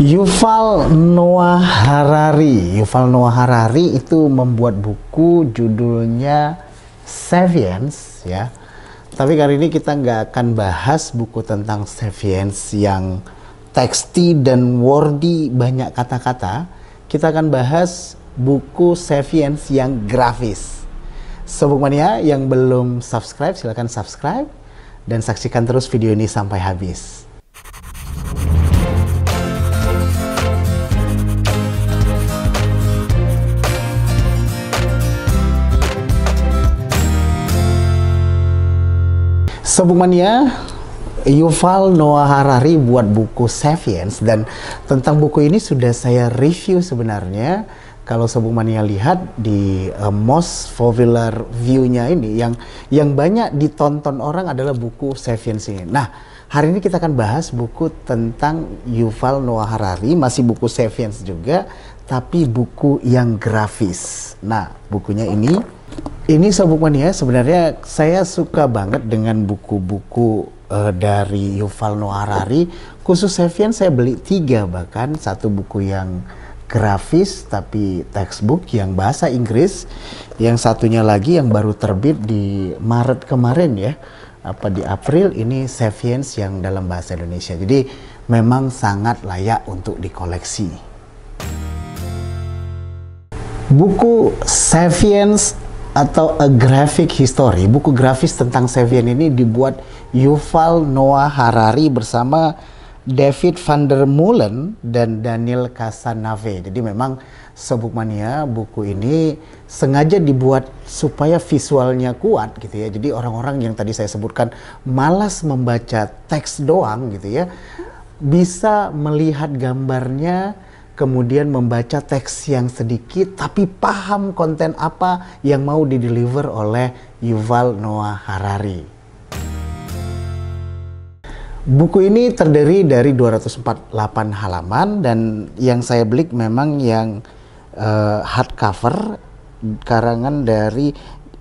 Yuval Noah Harari. Yuval Noah Harari itu membuat buku judulnya Sapiens ya. Tapi kali ini kita nggak akan bahas buku tentang Sapiens yang teksti dan wordy banyak kata-kata. Kita akan bahas buku Sapiens yang grafis. Sobat Mania yang belum subscribe silahkan subscribe dan saksikan terus video ini sampai habis. Sobuk Mania, Yuval Noah Harari buat buku Sapiens dan tentang buku ini sudah saya review sebenarnya kalau Sobuk Mania lihat di uh, most popular view-nya ini yang yang banyak ditonton orang adalah buku Sapiens ini. Nah, hari ini kita akan bahas buku tentang Yuval Noah Harari, masih buku Sapiens juga, tapi buku yang grafis. Nah, bukunya ini ini Sabuk Mania sebenarnya saya suka banget dengan buku-buku uh, dari Yuval Noah Harari. Khusus Sevian saya beli tiga bahkan satu buku yang grafis tapi textbook yang bahasa Inggris, yang satunya lagi yang baru terbit di Maret kemarin ya apa di April ini Sevians yang dalam bahasa Indonesia. Jadi memang sangat layak untuk dikoleksi. Buku Sevians atau A Graphic History, buku grafis tentang Sevian ini dibuat Yuval Noah Harari bersama David van der Molen dan Daniel Casanave. Jadi memang Sebukmania buku ini sengaja dibuat supaya visualnya kuat gitu ya. Jadi orang-orang yang tadi saya sebutkan malas membaca teks doang gitu ya, bisa melihat gambarnya kemudian membaca teks yang sedikit tapi paham konten apa yang mau dideliver oleh Yuval Noah Harari. Buku ini terdiri dari 248 halaman dan yang saya beli memang yang uh, hardcover karangan dari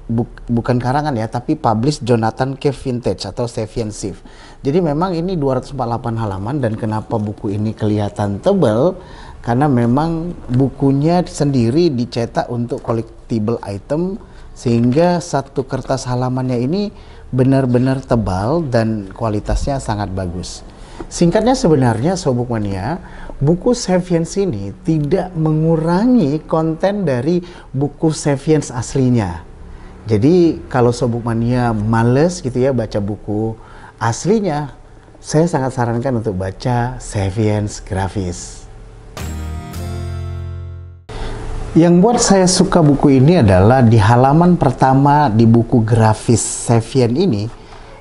bu, bukan karangan ya, tapi publish Jonathan K. Vintage atau Savian Sif. Jadi memang ini 248 halaman dan kenapa buku ini kelihatan tebal karena memang bukunya sendiri dicetak untuk collectible item sehingga satu kertas halamannya ini benar-benar tebal dan kualitasnya sangat bagus. Singkatnya sebenarnya Sobuk Mania, buku Sevians ini tidak mengurangi konten dari buku Sevians aslinya. Jadi kalau Sobuk Mania males gitu ya baca buku aslinya, saya sangat sarankan untuk baca Sevians grafis. Yang buat saya suka buku ini adalah di halaman pertama di buku grafis Sevian ini,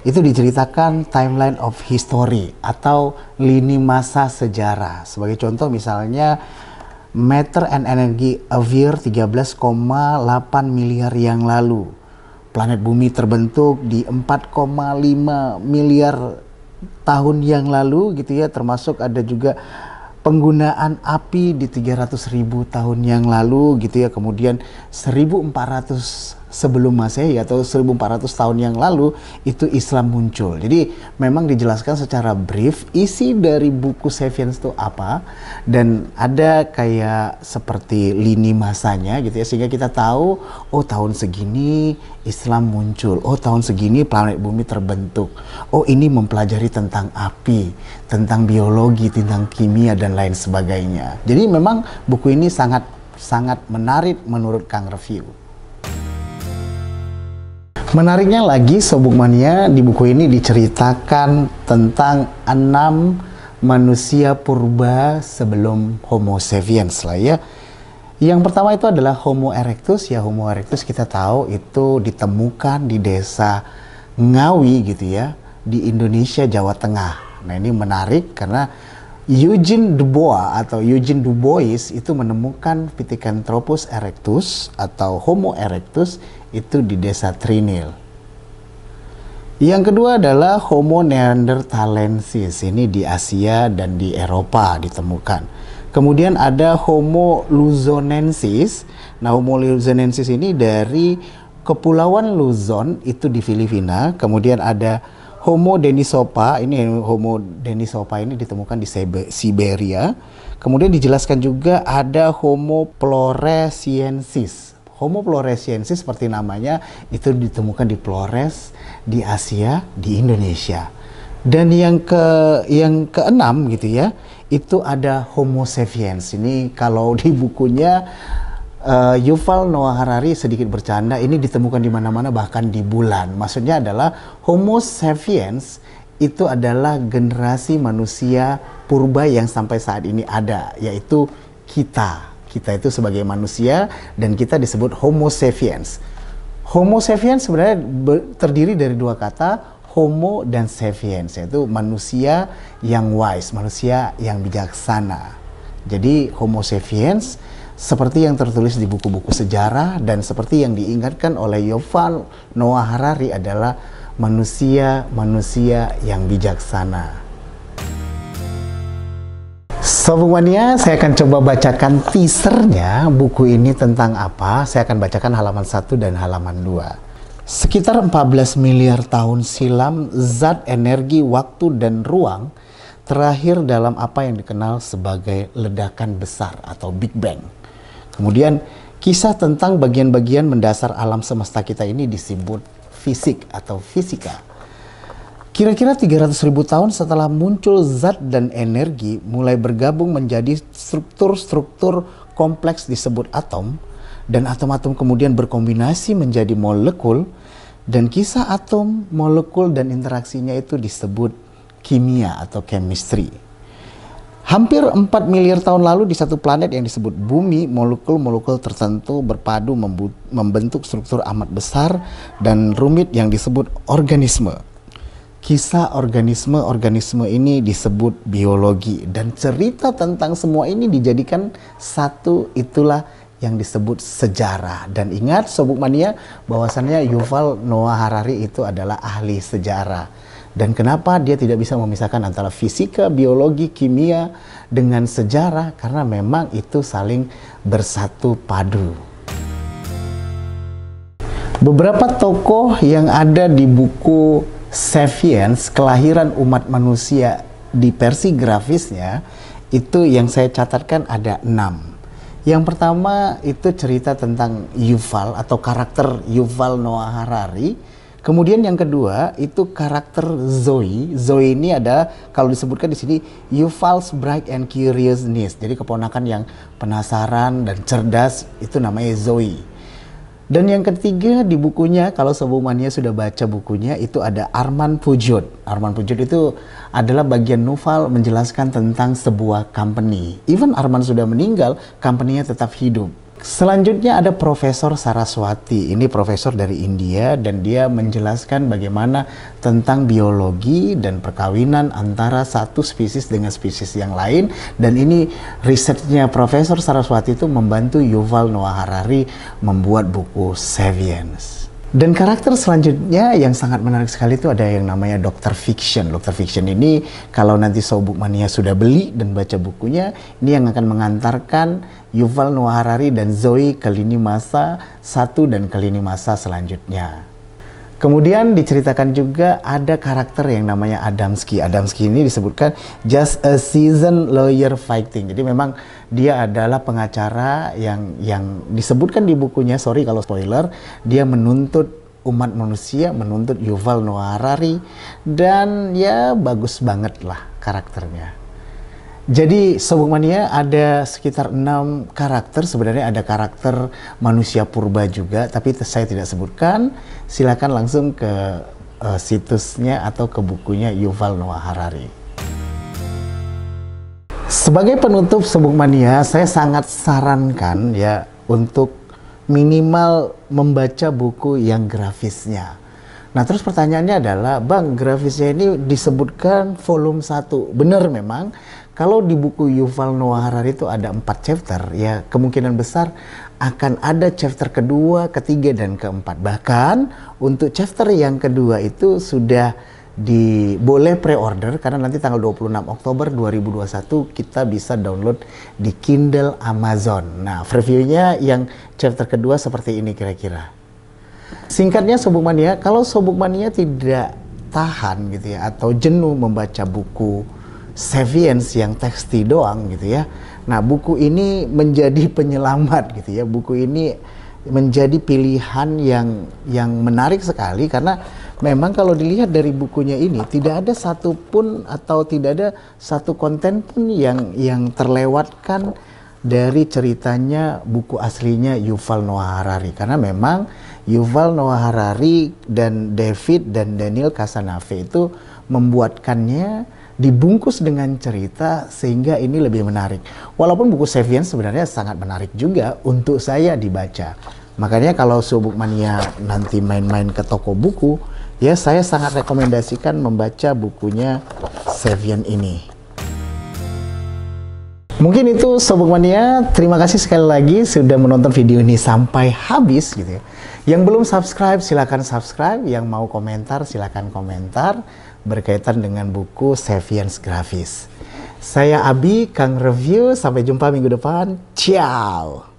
itu diceritakan timeline of history atau lini masa sejarah. Sebagai contoh misalnya Matter and Energy a Year 13,8 miliar yang lalu. Planet bumi terbentuk di 4,5 miliar tahun yang lalu gitu ya termasuk ada juga penggunaan api di 300 ribu tahun yang lalu gitu ya kemudian 1400 sebelum Masehi atau 1400 tahun yang lalu itu Islam muncul. Jadi memang dijelaskan secara brief isi dari buku Sevians itu apa dan ada kayak seperti lini masanya gitu ya sehingga kita tahu oh tahun segini Islam muncul. Oh tahun segini planet bumi terbentuk. Oh ini mempelajari tentang api, tentang biologi, tentang kimia dan lain sebagainya. Jadi memang buku ini sangat sangat menarik menurut Kang Review. Menariknya lagi, Sobuk Mania di buku ini diceritakan tentang enam manusia purba sebelum Homo sapiens lah ya. Yang pertama itu adalah Homo erectus. Ya Homo erectus kita tahu itu ditemukan di desa Ngawi gitu ya, di Indonesia Jawa Tengah. Nah ini menarik karena Eugene Dubois atau Eugene Dubois itu menemukan Pithecanthropus erectus atau Homo erectus itu di desa Trinil. Yang kedua adalah Homo neanderthalensis, ini di Asia dan di Eropa ditemukan. Kemudian ada Homo luzonensis. Nah, Homo luzonensis ini dari kepulauan Luzon itu di Filipina. Kemudian ada Homo denisopa, ini Homo denisopa ini ditemukan di Siberia. Kemudian dijelaskan juga ada Homo floresiensis Homo floresiensis seperti namanya itu ditemukan di Flores, di Asia, di Indonesia. Dan yang ke yang keenam gitu ya, itu ada Homo sapiens. Ini kalau di bukunya uh, Yuval Noah Harari sedikit bercanda, ini ditemukan di mana-mana bahkan di bulan. Maksudnya adalah Homo sapiens itu adalah generasi manusia purba yang sampai saat ini ada, yaitu kita kita itu sebagai manusia dan kita disebut Homo sapiens. Homo sapiens sebenarnya terdiri dari dua kata homo dan sapiens yaitu manusia yang wise, manusia yang bijaksana. Jadi homo sapiens seperti yang tertulis di buku-buku sejarah dan seperti yang diingatkan oleh Yoval Noah Harari adalah manusia-manusia yang bijaksana. Semuanya saya akan coba bacakan teasernya buku ini tentang apa. Saya akan bacakan halaman 1 dan halaman 2. Sekitar 14 miliar tahun silam, zat energi waktu dan ruang terakhir dalam apa yang dikenal sebagai ledakan besar atau Big Bang. Kemudian kisah tentang bagian-bagian mendasar alam semesta kita ini disebut fisik atau fisika. Kira-kira 300 ribu tahun setelah muncul zat dan energi mulai bergabung menjadi struktur-struktur kompleks disebut atom dan atom-atom kemudian berkombinasi menjadi molekul dan kisah atom, molekul dan interaksinya itu disebut kimia atau chemistry. Hampir 4 miliar tahun lalu di satu planet yang disebut bumi, molekul-molekul tertentu berpadu membentuk struktur amat besar dan rumit yang disebut organisme. Kisah organisme-organisme ini disebut biologi dan cerita tentang semua ini dijadikan satu itulah yang disebut sejarah. Dan ingat sobuk Mania bahwasannya Yuval Noah Harari itu adalah ahli sejarah. Dan kenapa dia tidak bisa memisahkan antara fisika, biologi, kimia dengan sejarah? Karena memang itu saling bersatu padu. Beberapa tokoh yang ada di buku Sapiens, kelahiran umat manusia di versi grafisnya itu yang saya catatkan ada enam. Yang pertama itu cerita tentang Yuval atau karakter Yuval Noah Harari. Kemudian yang kedua itu karakter Zoe. Zoe ini ada kalau disebutkan di sini Yuval's Bright and curiousness. Jadi keponakan yang penasaran dan cerdas itu namanya Zoe. Dan yang ketiga di bukunya, kalau Sobumania sudah baca bukunya, itu ada Arman Pujud. Arman Pujud itu adalah bagian Nufal menjelaskan tentang sebuah company. Even Arman sudah meninggal, company-nya tetap hidup. Selanjutnya ada Profesor Saraswati. Ini profesor dari India dan dia menjelaskan bagaimana tentang biologi dan perkawinan antara satu spesies dengan spesies yang lain dan ini risetnya Profesor Saraswati itu membantu Yuval Noah Harari membuat buku Sapiens. Dan karakter selanjutnya yang sangat menarik sekali itu ada yang namanya Dr. Fiction. Dr. Fiction ini kalau nanti Sobuk Mania sudah beli dan baca bukunya, ini yang akan mengantarkan Yuval Noah Harari dan Zoe ke lini masa satu dan ke lini masa selanjutnya. Kemudian diceritakan juga ada karakter yang namanya Adamski. Adamski ini disebutkan just a season lawyer fighting. Jadi memang dia adalah pengacara yang yang disebutkan di bukunya, sorry kalau spoiler, dia menuntut umat manusia, menuntut Yuval Noah Harari dan ya bagus banget lah karakternya. Jadi Sobuk Mania ada sekitar enam karakter, sebenarnya ada karakter manusia purba juga, tapi saya tidak sebutkan. Silakan langsung ke uh, situsnya atau ke bukunya Yuval Noah Harari. Sebagai penutup Sobuk Mania, saya sangat sarankan ya untuk minimal membaca buku yang grafisnya. Nah terus pertanyaannya adalah, Bang grafisnya ini disebutkan volume 1. Benar memang, kalau di buku Yuval Noah Harari itu ada empat chapter, ya kemungkinan besar akan ada chapter kedua, ketiga, dan keempat. Bahkan untuk chapter yang kedua itu sudah di boleh pre-order karena nanti tanggal 26 Oktober 2021 kita bisa download di Kindle Amazon. Nah, previewnya yang chapter kedua seperti ini kira-kira. Singkatnya Sobuk Mania, kalau Sobuk Mania tidak tahan gitu ya atau jenuh membaca buku Sapiens yang teksti doang gitu ya. Nah, buku ini menjadi penyelamat gitu ya. Buku ini menjadi pilihan yang yang menarik sekali karena memang kalau dilihat dari bukunya ini tidak ada satupun atau tidak ada satu konten pun yang yang terlewatkan dari ceritanya buku aslinya Yuval Noah Harari karena memang Yuval Noah Harari dan David dan Daniel Casanova itu membuatkannya dibungkus dengan cerita sehingga ini lebih menarik. Walaupun buku Sevian sebenarnya sangat menarik juga untuk saya dibaca. Makanya kalau Subuk Mania nanti main-main ke toko buku, ya saya sangat rekomendasikan membaca bukunya Sevian ini. Mungkin itu Sobuk Mania, terima kasih sekali lagi sudah menonton video ini sampai habis gitu ya. Yang belum subscribe silahkan subscribe, yang mau komentar silahkan komentar berkaitan dengan buku Savians Grafis. Saya Abi, Kang Review. Sampai jumpa minggu depan. Ciao!